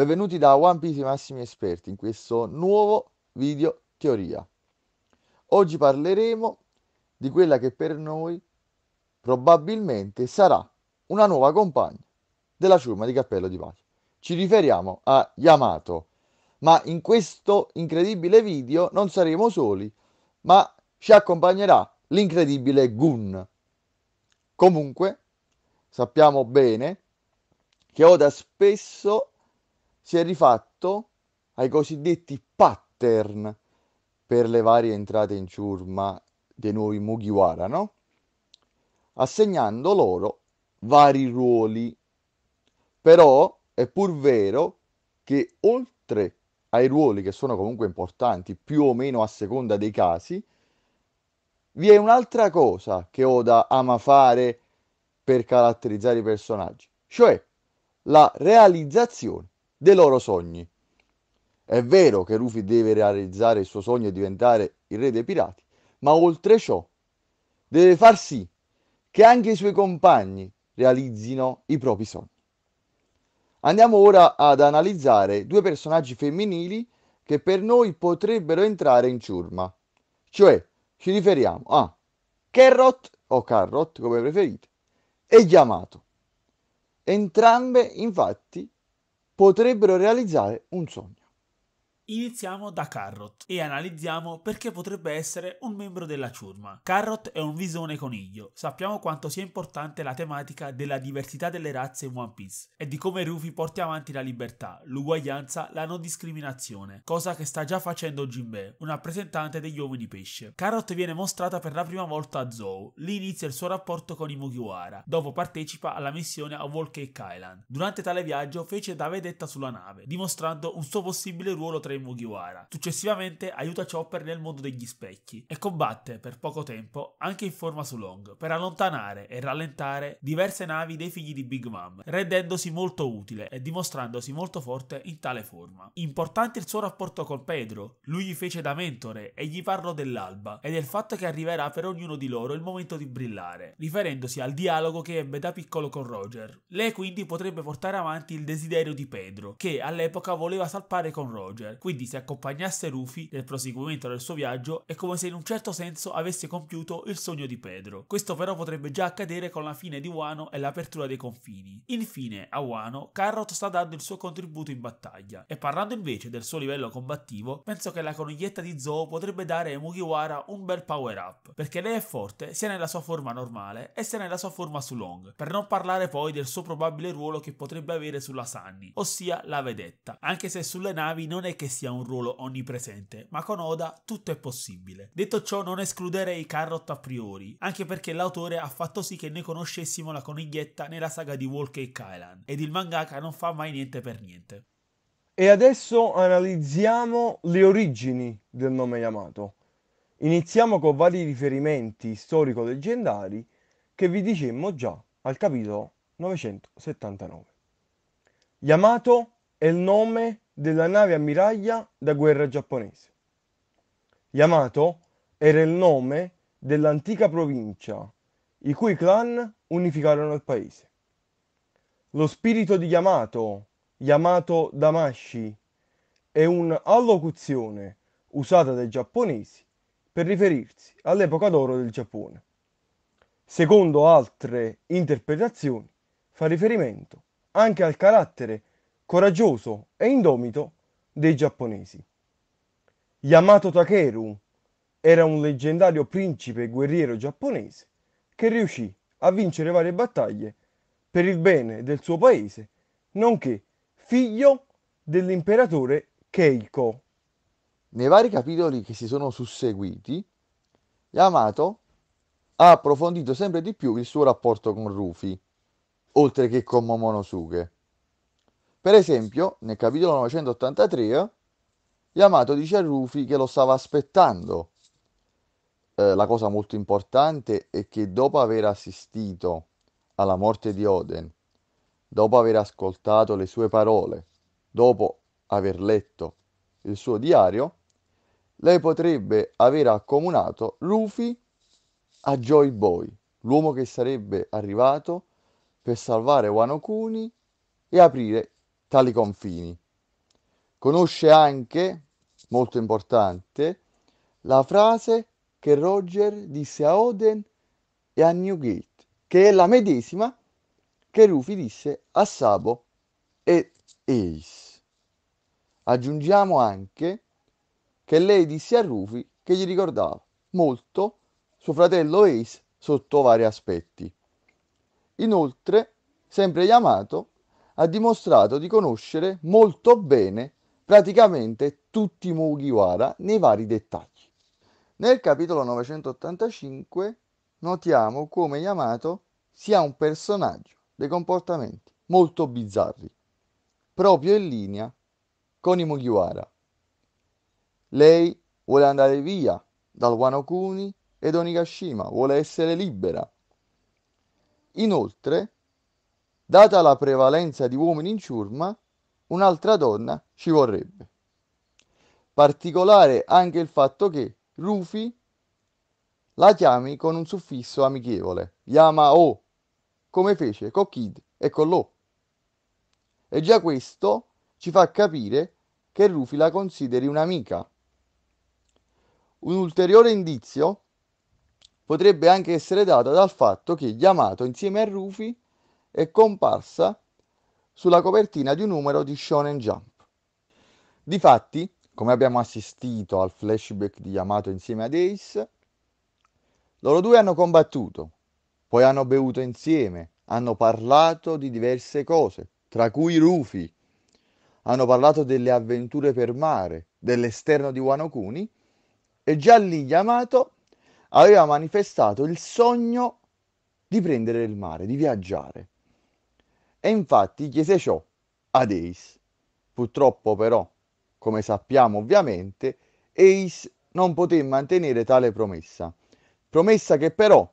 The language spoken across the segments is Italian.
Benvenuti da One Piece Massimi Esperti in questo nuovo video teoria. Oggi parleremo di quella che per noi probabilmente sarà una nuova compagna della ciurma di Cappello di Pace. Ci riferiamo a Yamato, ma in questo incredibile video non saremo soli, ma ci accompagnerà l'incredibile Gun. Comunque, sappiamo bene che Oda spesso si è rifatto ai cosiddetti pattern per le varie entrate in ciurma dei nuovi Mugiwara, no? Assegnando loro vari ruoli. Però è pur vero che oltre ai ruoli che sono comunque importanti, più o meno a seconda dei casi, vi è un'altra cosa che Oda ama fare per caratterizzare i personaggi, cioè la realizzazione dei loro sogni. È vero che Rufy deve realizzare il suo sogno e diventare il re dei pirati, ma oltre ciò deve far sì che anche i suoi compagni realizzino i propri sogni. Andiamo ora ad analizzare due personaggi femminili che per noi potrebbero entrare in ciurma. Cioè, ci riferiamo a Carrot o Carrot, come preferite, e Yamato. Entrambe, infatti, potrebbero realizzare un sogno. Iniziamo da Carrot e analizziamo perché potrebbe essere un membro della ciurma. Carrot è un visone coniglio. Sappiamo quanto sia importante la tematica della diversità delle razze in One Piece e di come Rufy porti avanti la libertà, l'uguaglianza, la non discriminazione, cosa che sta già facendo Jinbe, un rappresentante degli uomini pesce. Carrot viene mostrata per la prima volta a Zou, lì inizia il suo rapporto con i Mugiwara, dopo partecipa alla missione a Volcake Island. Durante tale viaggio fece da vedetta sulla nave, dimostrando un suo possibile ruolo tra i Mugiwara. Successivamente aiuta Chopper nel mondo degli specchi e combatte per poco tempo anche in forma su Long per allontanare e rallentare diverse navi dei figli di Big Mom, rendendosi molto utile e dimostrandosi molto forte in tale forma. Importante il suo rapporto con Pedro, lui gli fece da mentore e gli parlò dell'alba e del fatto che arriverà per ognuno di loro il momento di brillare, riferendosi al dialogo che ebbe da piccolo con Roger. Lei quindi potrebbe portare avanti il desiderio di Pedro, che all'epoca voleva salpare con Roger, quindi se accompagnasse Rufy nel proseguimento del suo viaggio è come se in un certo senso avesse compiuto il sogno di Pedro. Questo però potrebbe già accadere con la fine di Wano e l'apertura dei confini. Infine, a Wano, Carrot sta dando il suo contributo in battaglia e parlando invece del suo livello combattivo, penso che la coniglietta di Zoo potrebbe dare a Mugiwara un bel power up, perché lei è forte sia nella sua forma normale e sia nella sua forma su long, per non parlare poi del suo probabile ruolo che potrebbe avere sulla Sunny, ossia la vedetta, anche se sulle navi non è che sia un ruolo onnipresente, ma con Oda tutto è possibile. Detto ciò non escluderei Carrot a priori, anche perché l'autore ha fatto sì che noi conoscessimo la coniglietta nella saga di Wall Cake Island, ed il mangaka non fa mai niente per niente. E adesso analizziamo le origini del nome Yamato. Iniziamo con vari riferimenti storico-leggendari che vi dicemmo già al capitolo 979. Yamato è il nome della nave ammiraglia da guerra giapponese. Yamato era il nome dell'antica provincia, i cui clan unificarono il paese. Lo spirito di Yamato, Yamato Damashi, è un'allocuzione usata dai giapponesi per riferirsi all'epoca d'oro del Giappone. Secondo altre interpretazioni, fa riferimento anche al carattere coraggioso e indomito dei giapponesi. Yamato Takeru era un leggendario principe guerriero giapponese che riuscì a vincere varie battaglie per il bene del suo paese, nonché figlio dell'imperatore Keiko. Nei vari capitoli che si sono susseguiti, Yamato ha approfondito sempre di più il suo rapporto con Rufy, oltre che con Momonosuke. Per esempio, nel capitolo 983, Yamato dice a Rufy che lo stava aspettando. Eh, la cosa molto importante è che dopo aver assistito alla morte di Oden, dopo aver ascoltato le sue parole, dopo aver letto il suo diario, lei potrebbe aver accomunato Rufy a Joy Boy, l'uomo che sarebbe arrivato per salvare Wano Kuni e aprire tali confini. Conosce anche, molto importante, la frase che Roger disse a Oden e a Newgate, che è la medesima che Rufy disse a Sabo e Ace. Aggiungiamo anche che lei disse a Rufy che gli ricordava molto suo fratello Ace sotto vari aspetti. Inoltre, sempre Yamato ha dimostrato di conoscere molto bene praticamente tutti i Mugiwara nei vari dettagli. Nel capitolo 985 notiamo come Yamato sia un personaggio dei comportamenti molto bizzarri, proprio in linea con i Mugiwara. Lei vuole andare via dal Wano Kuni ed Onigashima, vuole essere libera. Inoltre data la prevalenza di uomini in ciurma, un'altra donna ci vorrebbe. Particolare anche il fatto che Rufy la chiami con un suffisso amichevole, O, come fece con Kid e con Lo. E già questo ci fa capire che Rufy la consideri un'amica. Un ulteriore indizio potrebbe anche essere dato dal fatto che Yamato insieme a Rufy è comparsa sulla copertina di un numero di Shonen Jump. Difatti, come abbiamo assistito al flashback di Yamato insieme ad Ace, loro due hanno combattuto, poi hanno bevuto insieme, hanno parlato di diverse cose, tra cui Rufy. Hanno parlato delle avventure per mare, dell'esterno di Wano Kuni e già lì Yamato aveva manifestato il sogno di prendere il mare, di viaggiare. E infatti chiese ciò ad Ace. Purtroppo però, come sappiamo ovviamente, Ace non poté mantenere tale promessa. Promessa che però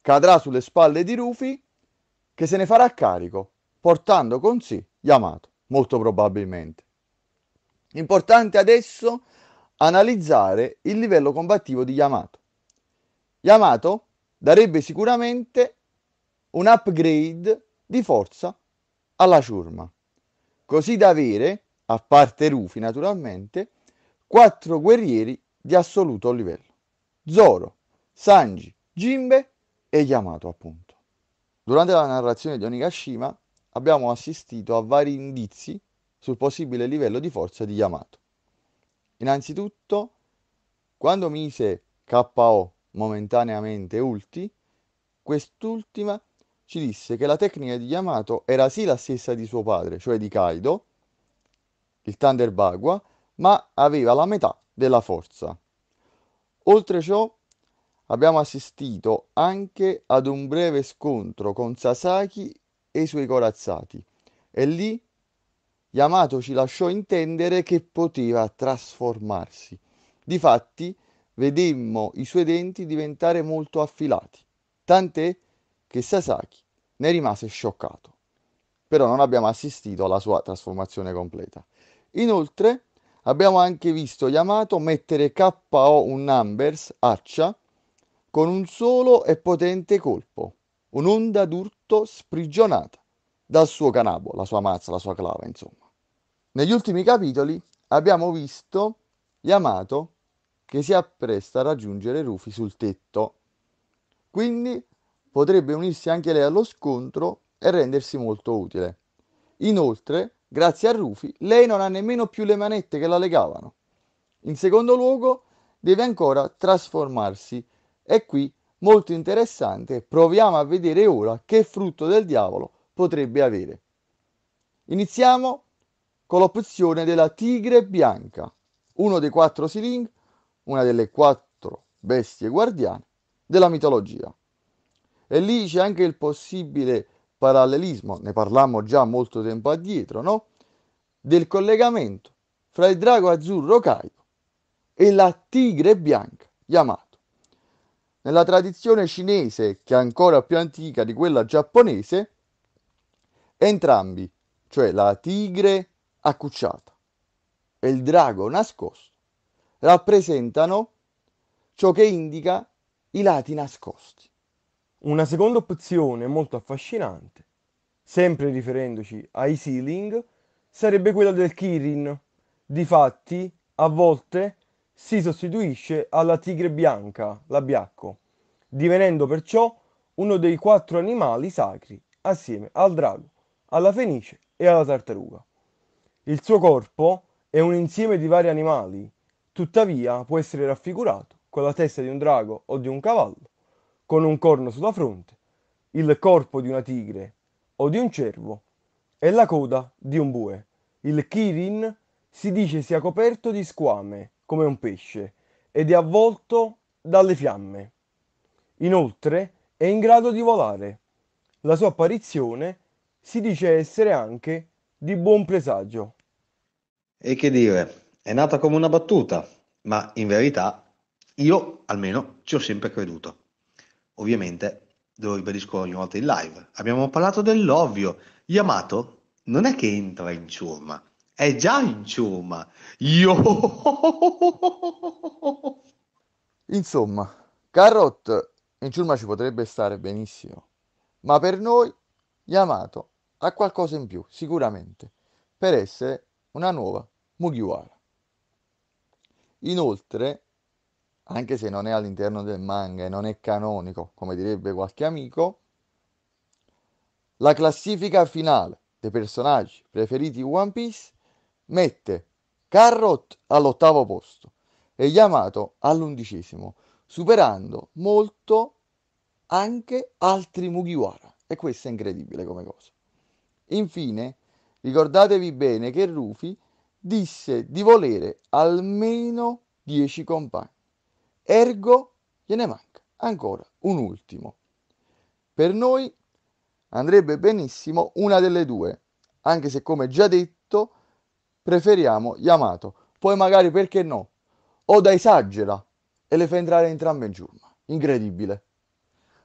cadrà sulle spalle di Rufy che se ne farà carico, portando con sé Yamato, molto probabilmente. Importante adesso analizzare il livello combattivo di Yamato. Yamato darebbe sicuramente un upgrade di forza alla ciurma, così da avere, a parte Rufi naturalmente, quattro guerrieri di assoluto livello. Zoro, Sanji, Jimbe e Yamato appunto. Durante la narrazione di Onigashima abbiamo assistito a vari indizi sul possibile livello di forza di Yamato. Innanzitutto, quando mise KO momentaneamente Ulti, quest'ultima ci disse che la tecnica di Yamato era sì la stessa di suo padre, cioè di Kaido, il Thunder Bagua, ma aveva la metà della forza. Oltre ciò, abbiamo assistito anche ad un breve scontro con Sasaki e i suoi corazzati, e lì Yamato ci lasciò intendere che poteva trasformarsi. Difatti, vedemmo i suoi denti diventare molto affilati, tant'è che Sasaki ne rimase scioccato, però non abbiamo assistito alla sua trasformazione completa. Inoltre abbiamo anche visto Yamato mettere KO un Numbers Accia con un solo e potente colpo, un'onda d'urto sprigionata dal suo canabo, la sua mazza, la sua clava, insomma. Negli ultimi capitoli abbiamo visto Yamato che si appresta a raggiungere Rufy sul tetto. Quindi potrebbe unirsi anche lei allo scontro e rendersi molto utile. Inoltre, grazie a Rufy, lei non ha nemmeno più le manette che la legavano. In secondo luogo, deve ancora trasformarsi. E qui molto interessante, proviamo a vedere ora che frutto del diavolo potrebbe avere. Iniziamo con l'opzione della tigre bianca, uno dei quattro siling, una delle quattro bestie guardiane della mitologia. E lì c'è anche il possibile parallelismo, ne parlammo già molto tempo addietro, no? Del collegamento fra il drago azzurro Kaido e la tigre bianca Yamato. Nella tradizione cinese, che è ancora più antica di quella giapponese, entrambi, cioè la tigre accucciata e il drago nascosto, rappresentano ciò che indica i lati nascosti una seconda opzione molto affascinante, sempre riferendoci ai ceiling, sarebbe quella del Kirin. Difatti, a volte si sostituisce alla tigre bianca, l'abbiacco, divenendo perciò uno dei quattro animali sacri assieme al drago, alla fenice e alla tartaruga. Il suo corpo è un insieme di vari animali, tuttavia può essere raffigurato con la testa di un drago o di un cavallo, con un corno sulla fronte, il corpo di una tigre o di un cervo e la coda di un bue. Il kirin si dice sia coperto di squame, come un pesce, ed è avvolto dalle fiamme. Inoltre è in grado di volare. La sua apparizione si dice essere anche di buon presagio. E che dire, è nata come una battuta, ma in verità io almeno ci ho sempre creduto ovviamente lo ribadisco ogni volta in live. Abbiamo parlato dell'ovvio. Yamato non è che entra in ciurma, è già in ciurma. Io... Insomma, Carrot in ciurma ci potrebbe stare benissimo, ma per noi Yamato ha qualcosa in più, sicuramente, per essere una nuova Mugiwara. Inoltre, anche se non è all'interno del manga e non è canonico, come direbbe qualche amico, la classifica finale dei personaggi preferiti di One Piece mette Carrot all'ottavo posto e Yamato all'undicesimo, superando molto anche altri Mugiwara. E questo è incredibile come cosa. Infine, ricordatevi bene che Rufy disse di volere almeno 10 compagni ergo gliene manca ancora un ultimo. Per noi andrebbe benissimo una delle due, anche se come già detto preferiamo Yamato, poi magari perché no, o da esagera e le fa entrare entrambe in giurma. Incredibile.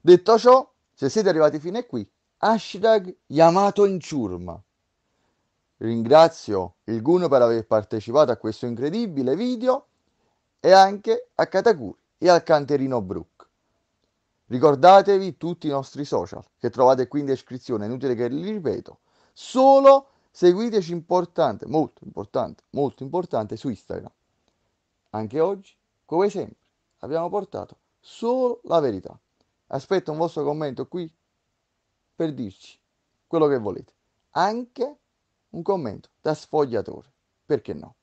Detto ciò, se siete arrivati fino a qui, hashtag Yamato in ciurma. Ringrazio il Gun per aver partecipato a questo incredibile video e anche a Kataguri e al canterino Brook. Ricordatevi tutti i nostri social che trovate qui in descrizione, inutile che li ripeto, solo seguiteci importante, molto importante, molto importante su Instagram. Anche oggi, come sempre, abbiamo portato solo la verità. Aspetto un vostro commento qui per dirci quello che volete, anche un commento da sfogliatore, perché no?